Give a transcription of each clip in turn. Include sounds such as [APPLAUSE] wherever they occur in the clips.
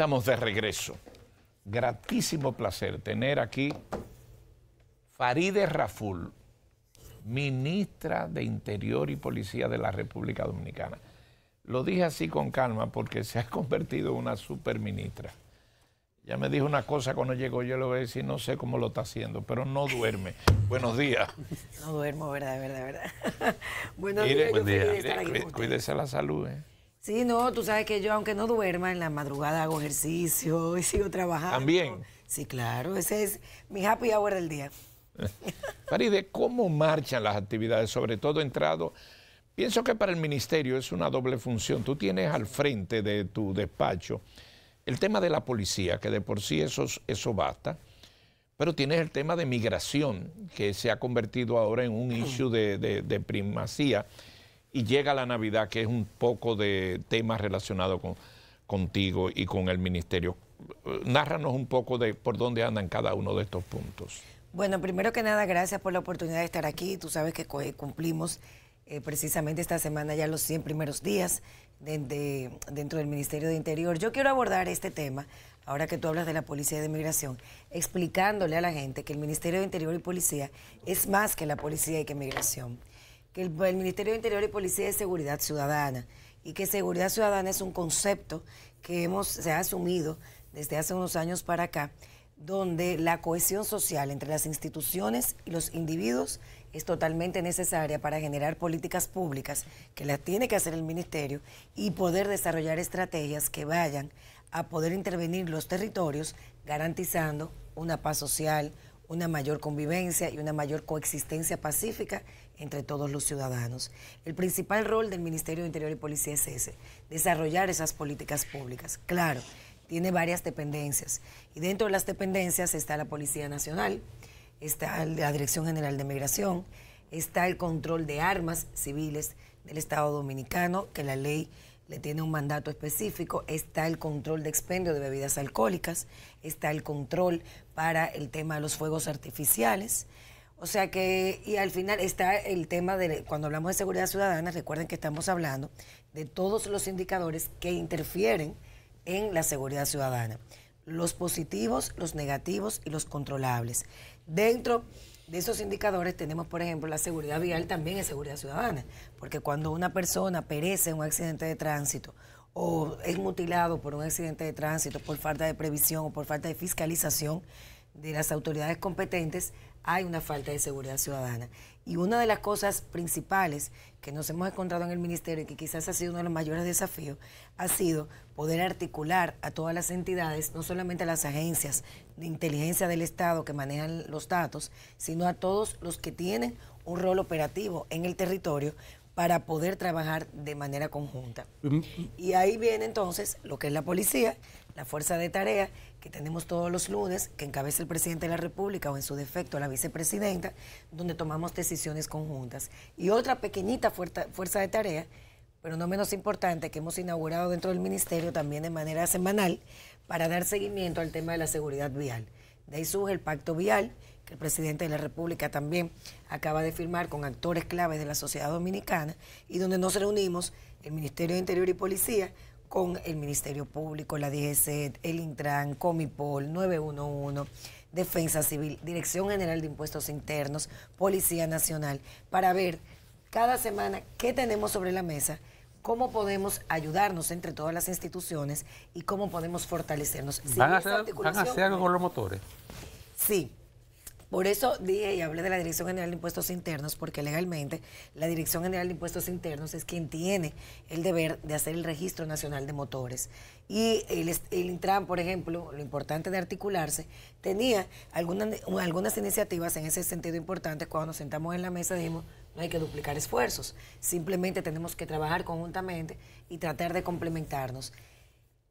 estamos de regreso. Gratísimo placer tener aquí Faride Raful, ministra de Interior y Policía de la República Dominicana. Lo dije así con calma porque se ha [LAUGHS] convertido en una superministra. Ya me dijo una cosa cuando llegó, yo lo voy a decir, no sé cómo lo está haciendo, pero no duerme. [LAUGHS] Buenos días. No duermo, verdad, verdad, verdad. [LAUGHS] Buenos días. cuídese la salud. ¿eh? Sí, no, tú sabes que yo, aunque no duerma, en la madrugada hago ejercicio [LAUGHS] y sigo trabajando. ¿También? Sí, claro, ese es mi happy hour del día. [LAUGHS] Faride, ¿cómo marchan las actividades, sobre todo entrado? Pienso que para el ministerio es una doble función. Tú tienes al frente de tu despacho el tema de la policía, que de por sí eso, eso basta, pero tienes el tema de migración, que se ha convertido ahora en un issue de primacía y llega la Navidad, que es un poco de temas relacionado con, contigo y con el ministerio. Nárranos un poco de por dónde andan cada uno de estos puntos. Bueno, primero que nada, gracias por la oportunidad de estar aquí. Tú sabes que eh, cumplimos eh, precisamente esta semana ya los 100 primeros días dentro del Ministerio de Interior. Yo quiero abordar este tema, ahora que tú hablas de la Policía de Migración, explicándole a la gente que el Ministerio de Interior y Policía es más que la Policía y que Migración que el, Ministerio de Interior y Policía es seguridad ciudadana y que seguridad ciudadana es un concepto que hemos, se ha asumido desde hace unos años para acá, donde la cohesión social entre las instituciones y los individuos es totalmente necesaria para generar políticas públicas que las tiene que hacer el Ministerio y poder desarrollar estrategias que vayan a poder intervenir los territorios garantizando una paz social, una mayor convivencia y una mayor coexistencia pacífica entre todos los ciudadanos. El principal rol del Ministerio de Interior y Policía es ese, desarrollar esas políticas públicas. Claro, tiene varias dependencias y dentro de las dependencias está la Policía Nacional, está la Dirección General de Migración, está el control de armas civiles del Estado Dominicano, que la ley le tiene un mandato específico, está el control de expendio de bebidas alcohólicas, está el control para el tema de los fuegos artificiales, o sea que, y al final está el tema de, cuando hablamos de seguridad ciudadana, recuerden que estamos hablando de todos los indicadores que interfieren en la seguridad ciudadana. Los positivos, los negativos y los controlables. Dentro de esos indicadores tenemos, por ejemplo, la seguridad vial también es seguridad ciudadana, porque cuando una persona perece en un accidente de tránsito o es mutilado por un accidente de tránsito por falta de previsión o por falta de fiscalización de las autoridades competentes, hay una falta de seguridad ciudadana. Y una de las cosas principales que nos hemos encontrado en el ministerio y que quizás ha sido uno de los mayores desafíos ha sido poder articular a todas las entidades, no solamente a las agencias de inteligencia del Estado que manejan los datos, sino a todos los que tienen un rol operativo en el territorio para poder trabajar de manera conjunta. Mm. Y ahí viene entonces lo que es la policía, la fuerza de tarea que tenemos todos los lunes, que encabeza el presidente de la República o en su defecto la vicepresidenta, donde tomamos decisiones conjuntas. Y otra pequeñita fuerza, de tarea, pero no menos importante, que hemos inaugurado dentro del ministerio también de manera semanal para dar seguimiento al tema de la seguridad vial. De ahí surge el pacto vial, que el presidente de la República también acaba de firmar con actores claves de la sociedad dominicana, y donde nos reunimos el Ministerio de Interior y Policía con el Ministerio Público, la DGC, el Intran, Comipol, 911, Defensa Civil, Dirección General de Impuestos Internos, Policía Nacional, para ver cada semana qué tenemos sobre la mesa cómo podemos ayudarnos entre todas las instituciones y cómo podemos fortalecernos. ¿Van, a hacer, con los motores? Sí, por eso dije y hablé de la Dirección General de Impuestos Internos, porque legalmente la Dirección General de Impuestos Internos es quien tiene el deber de hacer el registro nacional de motores. Y el, el Intran, por ejemplo, lo importante de articularse, tenía algunas, algunas iniciativas en ese sentido importante Cuando nos sentamos en la mesa dijimos, no hay que duplicar esfuerzos, simplemente tenemos que trabajar conjuntamente y tratar de complementarnos.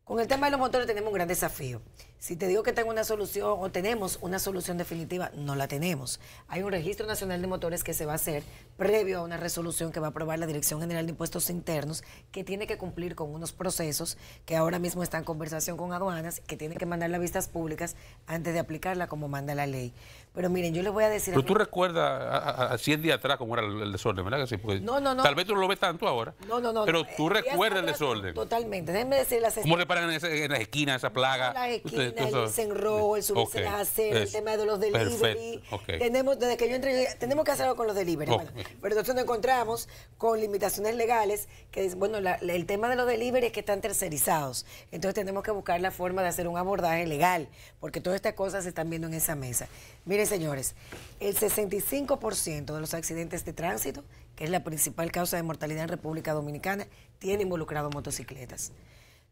Con el tema de los motores tenemos un gran desafío. Si te digo que tengo una solución o tenemos una solución definitiva, no la tenemos. Hay un registro nacional de motores que se va a hacer previo a una resolución que va a aprobar la Dirección General de Impuestos Internos, que tiene que cumplir con unos procesos que ahora mismo están en conversación con aduanas, que tiene que mandar las vistas públicas antes de aplicarla como manda la ley. Pero miren, yo les voy a decir... Pero tú recuerdas a 100 días atrás cómo era el, desorden, ¿verdad? no, no, no. Tal vez tú no lo ves tanto ahora. No, no, no. Pero tú eh, recuerdas el desorden. Totalmente. Déjenme decir ¿Cómo reparan en, en las esquinas esa plaga? el el subirse el tema de los delivery. Tenemos, desde que yo tenemos que hacer algo con los delivery. pero nosotros nos encontramos con limitaciones legales que bueno, el tema de los delivery es que están tercerizados. Entonces tenemos que buscar la forma de hacer un abordaje legal, porque todas estas cosas se están viendo en esa mesa. Miren, señores, el 65% de los accidentes de tránsito, que es la principal causa de mortalidad en República Dominicana, tiene involucrado motocicletas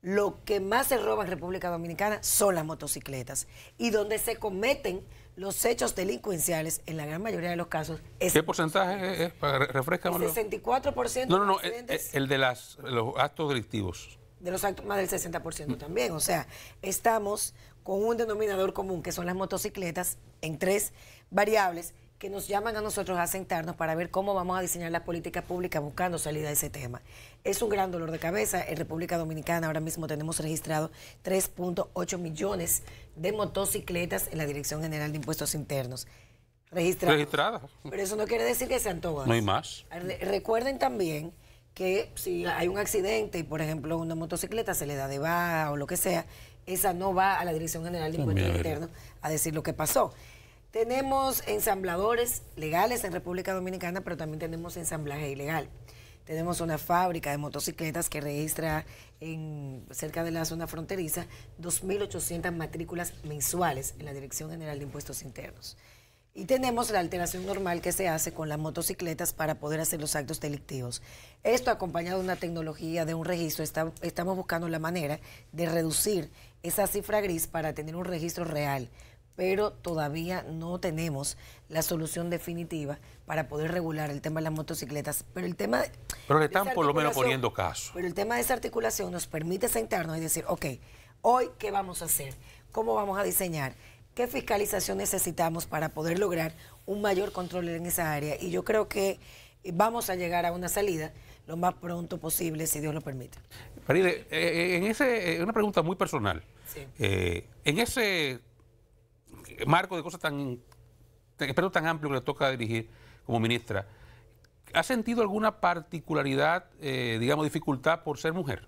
lo que más se roba en República Dominicana son las motocicletas y donde se cometen los hechos delincuenciales, en la gran mayoría de los casos, es... ¿Qué porcentaje es? refresca El 64%. No, no, no, el, de los actos delictivos. De los actos, más del 60% también. O sea, estamos con un denominador común, que son las motocicletas, en tres variables, que nos llaman a nosotros a sentarnos para ver cómo vamos a diseñar la política pública buscando salida a ese tema. Es un gran dolor de cabeza. En República Dominicana ahora mismo tenemos registrado 3.8 millones de motocicletas en la Dirección General de Impuestos Internos. Registradas. Registradas. Pero eso no quiere decir que sean todas. No hay más. Recuerden también que si hay un accidente y, por ejemplo, una motocicleta se le da de baja o lo que sea, esa no va a la Dirección General de Impuestos Internos a decir lo que pasó. Tenemos ensambladores legales en República Dominicana, pero también tenemos ensamblaje ilegal. Tenemos una fábrica de motocicletas que registra en, cerca de la zona fronteriza 2.800 matrículas mensuales en la Dirección General de Impuestos Internos. Y tenemos la alteración normal que se hace con las motocicletas para poder hacer los actos delictivos. Esto acompañado de una tecnología, de un registro, estamos buscando la manera de reducir esa cifra gris para tener un registro real, pero todavía no tenemos la solución definitiva para poder regular el tema de las motocicletas. Pero el tema... de... Pero le están por lo menos poniendo caso. Pero el tema de esa articulación nos permite sentarnos y decir, ok, hoy qué vamos a hacer, cómo vamos a diseñar, qué fiscalización necesitamos para poder lograr un mayor control en esa área. Y yo creo que vamos a llegar a una salida lo más pronto posible, si Dios lo permite. Paride, eh, eh, en ese, eh, una pregunta muy personal. Sí. en ese marco de cosas tan, espero tan amplio que le toca dirigir como ministra, ¿ha sentido alguna particularidad, eh, digamos, dificultad por ser mujer?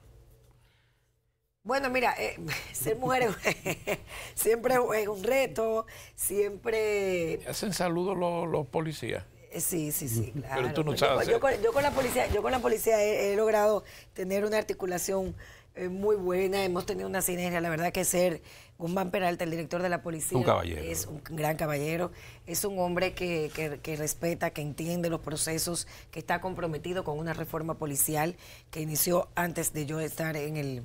Bueno, mira, eh, [LAUGHS] ser mujer [LAUGHS] siempre es un reto, siempre... Hacen saludos los, policías. Eh, sí, sí, sí, Yo, con, la policía, yo con la policía he logrado tener una articulación eh, muy buena, hemos tenido una sinergia, la verdad que ser Guzmán Peralta, el director de la policía, es un gran caballero, es un hombre que, respeta, que entiende los procesos, que está comprometido con una reforma policial que inició antes de yo estar en el,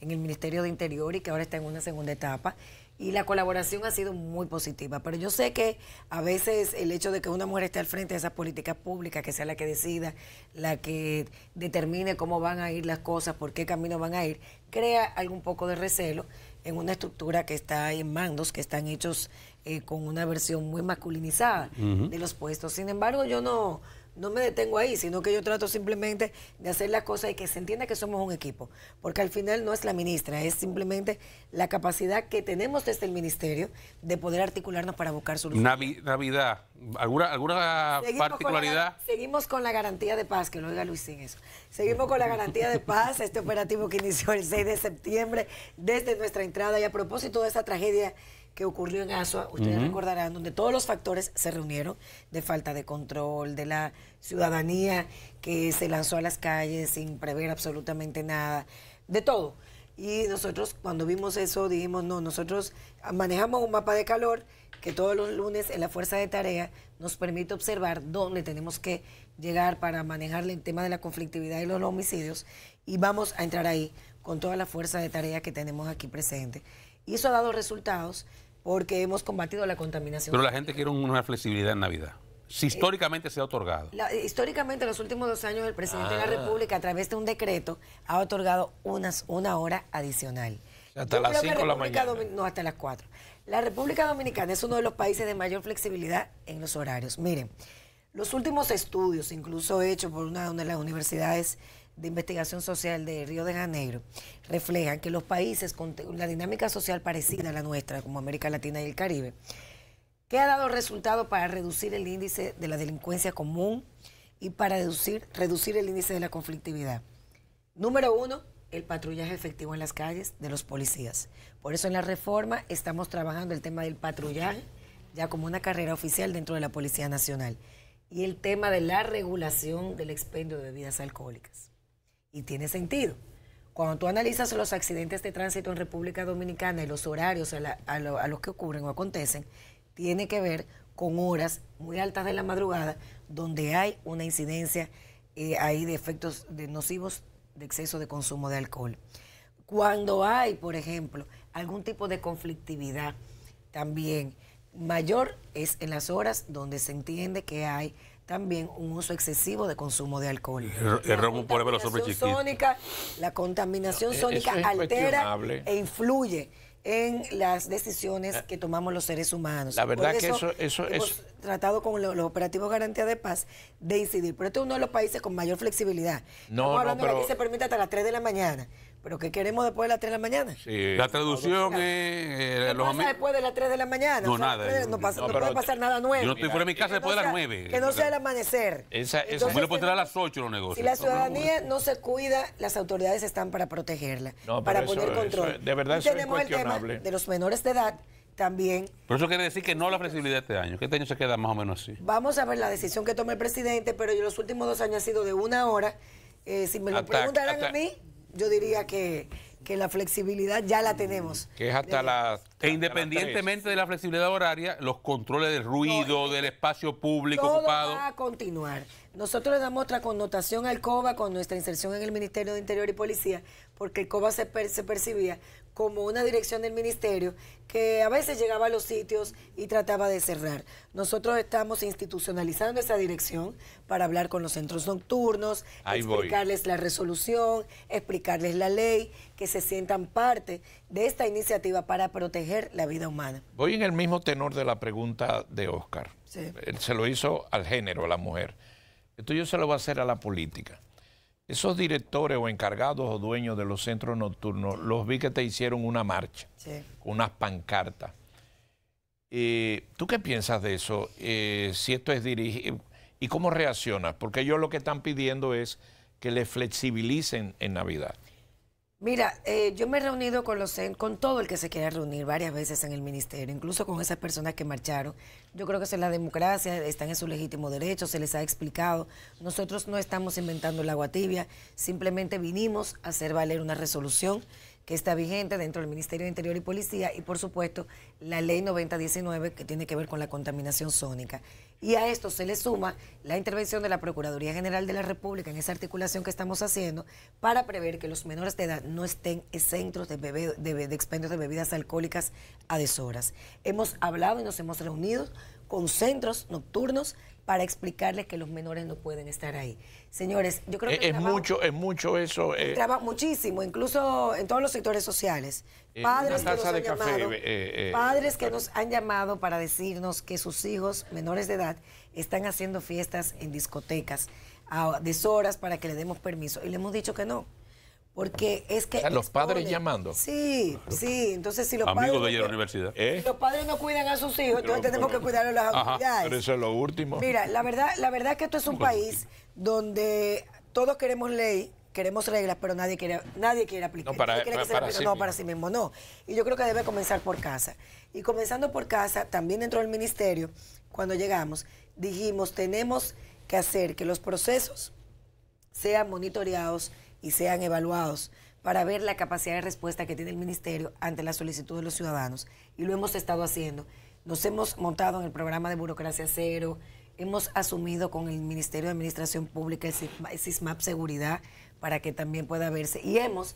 en el Ministerio de Interior y que ahora está en una segunda etapa y la colaboración ha sido muy positiva. Pero yo sé que a veces el hecho de que una mujer esté al frente de esas políticas públicas, que sea la que decida, la que determine cómo van a ir las cosas, por qué camino van a ir, crea algún poco de recelo en una estructura que está en mandos, que están hechos eh, con una versión muy masculinizada de los puestos. Sin embargo, yo no no me detengo ahí, sino que yo trato simplemente de hacer las cosas y que se entienda que somos un equipo, porque al final no es la ministra, es simplemente la capacidad que tenemos desde el ministerio de poder articularnos para buscar soluciones. Navidad, ¿alguna, alguna particularidad? seguimos con la garantía de paz, que lo diga Luis sin eso. Seguimos con la garantía de paz, este operativo que inició el 6 de septiembre desde nuestra entrada y a propósito de esa tragedia que ocurrió en ASUA, ustedes recordarán, donde todos los factores se reunieron, de falta de control, de la ciudadanía que se lanzó a las calles sin prever absolutamente nada, de todo. Y nosotros cuando vimos eso dijimos, no, nosotros manejamos un mapa de calor que todos los lunes en la fuerza de tarea nos permite observar dónde tenemos que llegar para manejar el tema de la conflictividad y los homicidios y vamos a entrar ahí con toda la fuerza de tarea que tenemos aquí presente. Y eso ha dado resultados porque hemos combatido la contaminación. Pero la gente quiere una flexibilidad en Navidad. Si eh, históricamente se ha otorgado. históricamente, en los últimos dos años, el presidente de la ah. República, a través de un decreto, ha otorgado unas, una hora adicional. Hasta las 5 de la mañana. no, hasta las 4. La República Dominicana es uno de los países de mayor flexibilidad en los horarios. Miren, los últimos estudios, incluso hechos por una de las universidades de Investigación Social de Río de Janeiro reflejan que los países con la dinámica social parecida a la nuestra, como América Latina y el Caribe, que ha dado resultado para reducir el índice de la delincuencia común y para reducir, reducir el índice de la conflictividad. Número uno, el patrullaje efectivo en las calles de los policías. Por eso en la reforma estamos trabajando el tema del patrullaje ya como una carrera oficial dentro de la Policía Nacional y el tema de la regulación del expendio de bebidas alcohólicas. Y tiene sentido. Cuando tú analizas los accidentes de tránsito en República Dominicana y los horarios a, los que ocurren o acontecen, tiene que ver con horas muy altas de la madrugada donde hay una incidencia eh, ahí de efectos nocivos de exceso de consumo de alcohol. Cuando hay, por ejemplo, algún tipo de conflictividad también mayor es en las horas donde se entiende que hay también un uso excesivo de consumo de alcohol. La contaminación e-, sónica altera e influye en las decisiones eh, que tomamos los seres humanos. La verdad que eso, eso hemos tratado con los, operativos garantía de paz de incidir. Pero este es uno de los países con mayor flexibilidad. No, no, pero... se permite hasta las 3 de la mañana. ¿Pero qué queremos después de las 3 de la mañana? La traducción es... Eh, ¿Qué pasa después de las 3 de la mañana? No, nada. Eh, no, pasa, no, puede pasar nada nuevo. Yo no estoy fuera de mi casa después de las 9. Que no sea el amanecer. Esa, eso me lo a las 8 los negocios. Si la ciudadanía no se cuida, las autoridades están para protegerla, para poner control. de verdad, y tenemos el tema de los menores de edad también. Pero eso quiere decir que no la flexibilidad este año, ¿Qué este año se queda más o menos así. Vamos a ver la decisión que tome el presidente, pero yo los últimos dos años ha sido de una hora. Eh, si me lo preguntaran a mí yo diría que, que la flexibilidad ya la tenemos. Mm, que es hasta la... E independientemente de la flexibilidad horaria, los controles del ruido, del espacio público todo ocupado... va a continuar. Nosotros le damos otra connotación al COBA con nuestra inserción en el Ministerio de Interior y Policía, porque el COBA se, se percibía como una dirección del ministerio que a veces llegaba a los sitios y trataba de cerrar. Nosotros estamos institucionalizando esa dirección para hablar con los centros nocturnos, explicarles la resolución, explicarles la ley, que se sientan parte de esta iniciativa para proteger la vida humana. Voy en el mismo tenor de la pregunta de Oscar. Eh, se lo hizo al género, a la mujer. Esto yo se lo voy a hacer a la política. Esos directores o encargados o dueños de los centros nocturnos, los vi que te hicieron una marcha, unas pancartas. Eh, ¿Tú qué piensas de eso? Eh, si esto es dirigir, ¿y cómo reaccionas? Porque ellos lo que están pidiendo es que le flexibilicen en Navidad. Mira, eh, yo me he reunido con los con todo el que se quiera reunir varias veces en el ministerio, incluso con esas personas que marcharon. Yo creo que es la democracia, están en su legítimo derecho, se les ha explicado. Nosotros no estamos inventando el agua tibia, simplemente vinimos a hacer valer una resolución que está vigente dentro del Ministerio de Interior y Policía y por supuesto la ley 9019 que tiene que ver con la contaminación sónica. Y a esto se le suma la intervención de la Procuraduría General de la República en esa articulación que estamos haciendo para prever que los menores de edad no estén centros de, bebé, de, expendio expendios de bebidas alcohólicas a deshoras. Hemos hablado y nos hemos reunido con centros nocturnos para explicarles que los menores no pueden estar ahí. Señores, yo creo eh, que... Es, mucho, es mucho eso. Eh, muchísimo, incluso en todos los sectores sociales. Eh, padres, que nos, han llamado, eh, padres que nos han llamado para decirnos que sus hijos menores de edad están haciendo fiestas en discotecas a deshoras para que le demos permiso. Y le hemos dicho que no. Porque es que. O los padres llamando. Sí, sí. Entonces, si los Amigos padres. de la universidad. ¿Eh? Los padres no cuidan a sus hijos, entonces tenemos que cuidar a las autoridades. Pero eso es lo último. Mira, la verdad, la verdad es que esto es un país donde todos queremos ley, queremos reglas, pero nadie quiere, nadie quiere aplicar. No, para, eh, para, para, sí no, para sí mismo, no. Y yo creo que debe comenzar por casa. Y comenzando por casa, también dentro del ministerio, cuando llegamos, dijimos, tenemos que hacer que los procesos sean monitoreados y sean evaluados para ver la capacidad de respuesta que tiene el ministerio ante la solicitud de los ciudadanos. Y lo hemos estado haciendo. Nos hemos montado en el programa de burocracia cero, hemos asumido con el Ministerio de Administración Pública el SISMAP Seguridad para que también pueda verse. Y hemos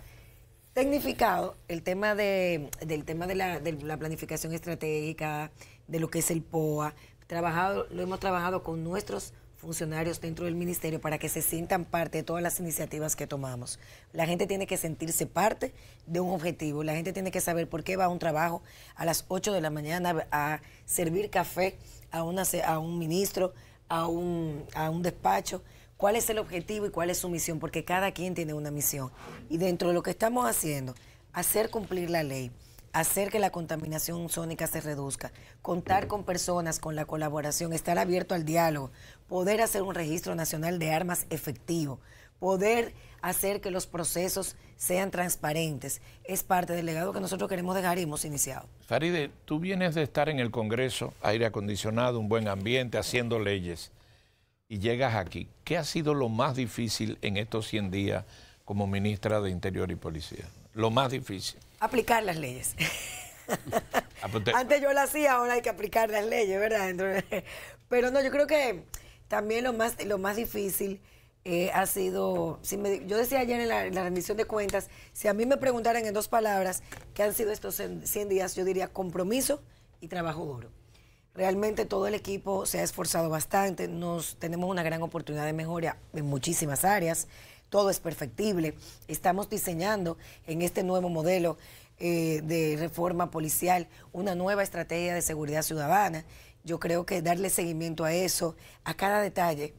tecnificado el tema de, del tema de la, planificación estratégica, de lo que es el POA, trabajado, lo hemos trabajado con nuestros funcionarios dentro del ministerio para que se sientan parte de todas las iniciativas que tomamos. La gente tiene que sentirse parte de un objetivo, la gente tiene que saber por qué va a un trabajo a las 8 de la mañana a servir café a, una, a un ministro, a un, a un despacho, cuál es el objetivo y cuál es su misión, porque cada quien tiene una misión. Y dentro de lo que estamos haciendo, hacer cumplir la ley hacer que la contaminación sónica se reduzca, contar con personas, con la colaboración, estar abierto al diálogo, poder hacer un registro nacional de armas efectivo, poder hacer que los procesos sean transparentes, es parte del legado que nosotros queremos dejar y hemos iniciado. Faride, tú vienes de estar en el Congreso, aire acondicionado, un buen ambiente, haciendo leyes, y llegas aquí. ¿Qué ha sido lo más difícil en estos 100 días como ministra de Interior y Policía? Lo más difícil aplicar las leyes. [LAUGHS] Ah, pues Antes yo lo hacía, ahora hay que aplicar las leyes, ¿verdad? pero no, yo creo que también lo más, lo más difícil eh, ha sido, yo decía ayer en la, en rendición de cuentas, si a mí me preguntaran en dos palabras qué han sido estos 100 días, yo diría compromiso y trabajo duro. Realmente todo el equipo se ha esforzado bastante, nos tenemos una gran oportunidad de mejora en muchísimas áreas todo es perfectible. Estamos diseñando en este nuevo modelo eh, de reforma policial una nueva estrategia de seguridad ciudadana. Yo creo que darle seguimiento a eso, a cada detalle,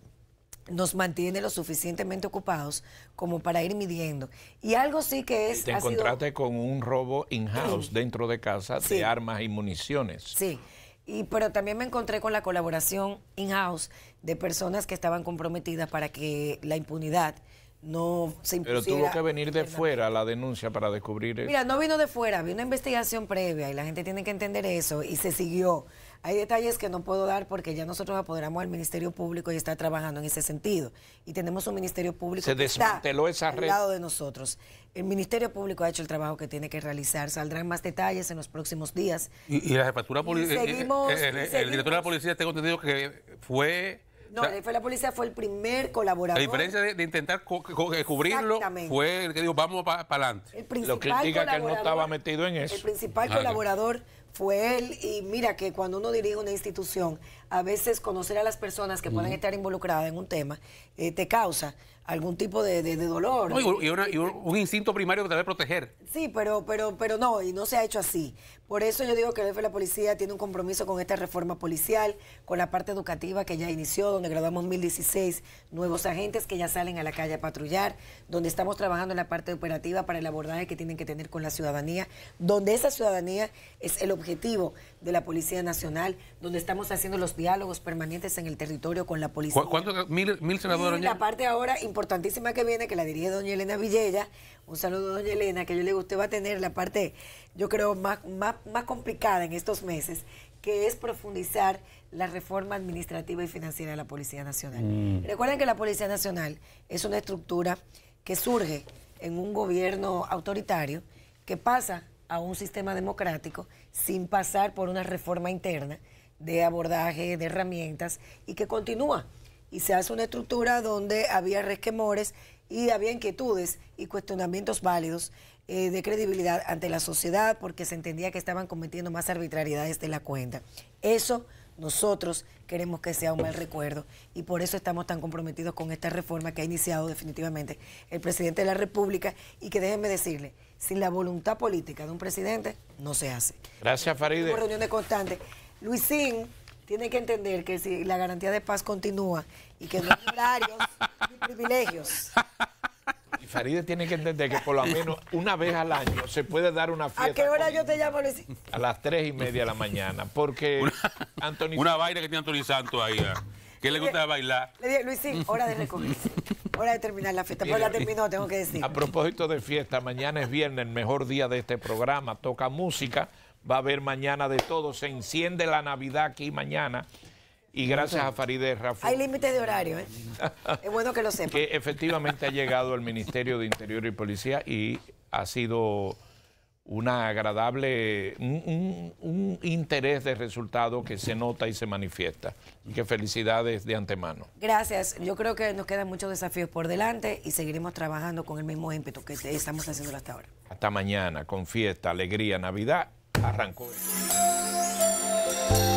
nos mantiene lo suficientemente ocupados como para ir midiendo. Y algo sí que es... Te encontraste con un robo in-house dentro de casa de armas y municiones. Sí, y, pero también me encontré con la colaboración in-house de personas que estaban comprometidas para que la impunidad no se Pero tuvo que venir de fuera la denuncia para descubrir eso. Mira, no vino de fuera, vino una investigación previa y la gente tiene que entender eso y se siguió. Hay detalles que no puedo dar porque ya nosotros apoderamos al Ministerio Público y está trabajando en ese sentido. Y tenemos un Ministerio Público se que está esa red. al lado de nosotros. El Ministerio Público ha hecho el trabajo que tiene que realizar. Saldrán más detalles en los próximos días. Y, la jefatura policial. Eh, eh, eh, el, director de la policía, tengo entendido que fue no, fue la policía, fue el primer colaborador. A diferencia de, intentar eh, cubrirlo fue el que dijo, vamos para adelante. El principal Lo que que no estaba metido en eso. El principal colaborador fue él. Y mira que cuando uno dirige una institución, a veces conocer a las personas que puedan estar involucradas en un tema eh, te causa algún tipo de, dolor. y, un, instinto primario que te debe proteger. Sí, pero, pero, pero no, y no se ha hecho así. Por eso yo digo que la policía tiene un compromiso con esta reforma policial, con la parte educativa que ya inició, donde graduamos 1016 nuevos agentes que ya salen a la calle a patrullar, donde estamos trabajando en la parte operativa para el abordaje que tienen que tener con la ciudadanía, donde esa ciudadanía es el objetivo de la Policía Nacional, donde estamos haciendo los diálogos permanentes en el territorio con la policía. ¿Cuántos mil, senadores? la parte ahora importantísima que viene, que la dirige doña Elena Villella, un saludo doña Elena, que yo le digo, usted va a tener la parte, yo creo, más, más, complicada en estos meses, que es profundizar la reforma administrativa y financiera de la Policía Nacional. Mm. Recuerden que la Policía Nacional es una estructura que surge en un gobierno autoritario que pasa a un sistema democrático sin pasar por una reforma interna de abordaje, de herramientas, y que continúa. Y se hace una estructura donde había resquemores y había inquietudes y cuestionamientos válidos eh, de credibilidad ante la sociedad porque se entendía que estaban cometiendo más arbitrariedades de la cuenta. Eso nosotros queremos que sea un mal recuerdo y por eso estamos tan comprometidos con esta reforma que ha iniciado definitivamente el presidente de la República y que déjenme decirle, sin la voluntad política de un presidente no se hace. Gracias, Faride. Luisín tiene que entender que si la garantía de paz continúa y que no hay horarios [LAUGHS] ni privilegios. Y Faride tiene que entender que por lo menos una vez al año se puede dar una fiesta. ¿A qué hora yo te llamo, Luisín? A las tres y media de la mañana, porque una, baile una vaina que tiene Antonio Santo ahí, ¿eh? ¿Qué le gusta bailar. Le dije, Luisín, hora de recogerse, hora de terminar la fiesta, Por pues la terminó, tengo que decir. A propósito de fiesta, mañana es viernes, el mejor día de este programa, toca música, va a haber mañana de todo. Se enciende la Navidad aquí mañana. Y gracias a Farideh Rafa. Hay límite de horario, ¿eh? es bueno que lo sepan. Que efectivamente ha llegado el Ministerio de Interior y Policía y ha sido una agradable, un, interés de resultado que se nota y se manifiesta. Y que felicidades de antemano. Gracias. Yo creo que nos quedan muchos desafíos por delante y seguiremos trabajando con el mismo ímpetu que estamos haciendo hasta ahora. Hasta mañana, con fiesta, alegría, Navidad Arrancó. Eh.